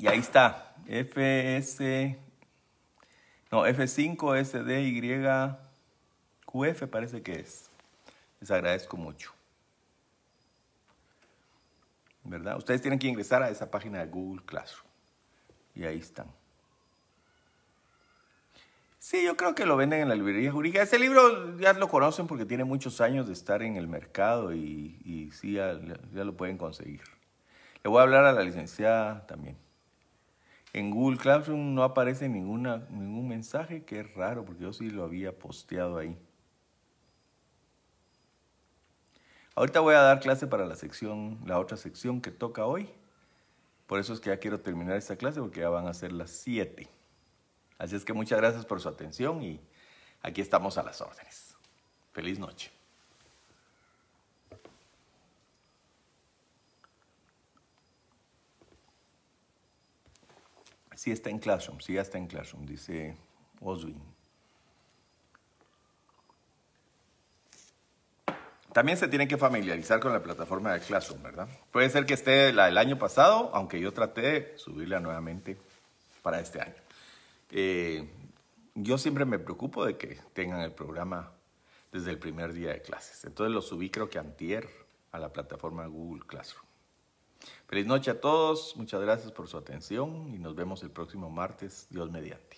Y ahí está, FS, no, F5SDYQF parece que es. Les agradezco mucho. ¿Verdad? Ustedes tienen que ingresar a esa página de Google Classroom. Y ahí están. Sí, yo creo que lo venden en la librería jurídica. Ese libro ya lo conocen porque tiene muchos años de estar en el mercado y, sí, ya lo pueden conseguir. Le voy a hablar a la licenciada también. En Google Classroom no aparece ninguna, ningún mensaje, que es raro, porque yo sí lo había posteado ahí. Ahorita voy a dar clase para la sección, la otra sección que toca hoy. Por eso es que ya quiero terminar esta clase, porque ya van a ser las 7. Así es que muchas gracias por su atención y aquí estamos a las órdenes. Feliz noche. Sí está en Classroom, sí ya está en Classroom, dice Oswin. También se tienen que familiarizar con la plataforma de Classroom, ¿verdad? Puede ser que esté la del año pasado, aunque yo traté de subirla nuevamente para este año. Eh, yo siempre me preocupo de que tengan el programa desde el primer día de clases. Entonces lo subí creo que antier a la plataforma Google Classroom. Feliz noche a todos, muchas gracias por su atención y nos vemos el próximo martes, Dios mediante.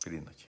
Feliz noche.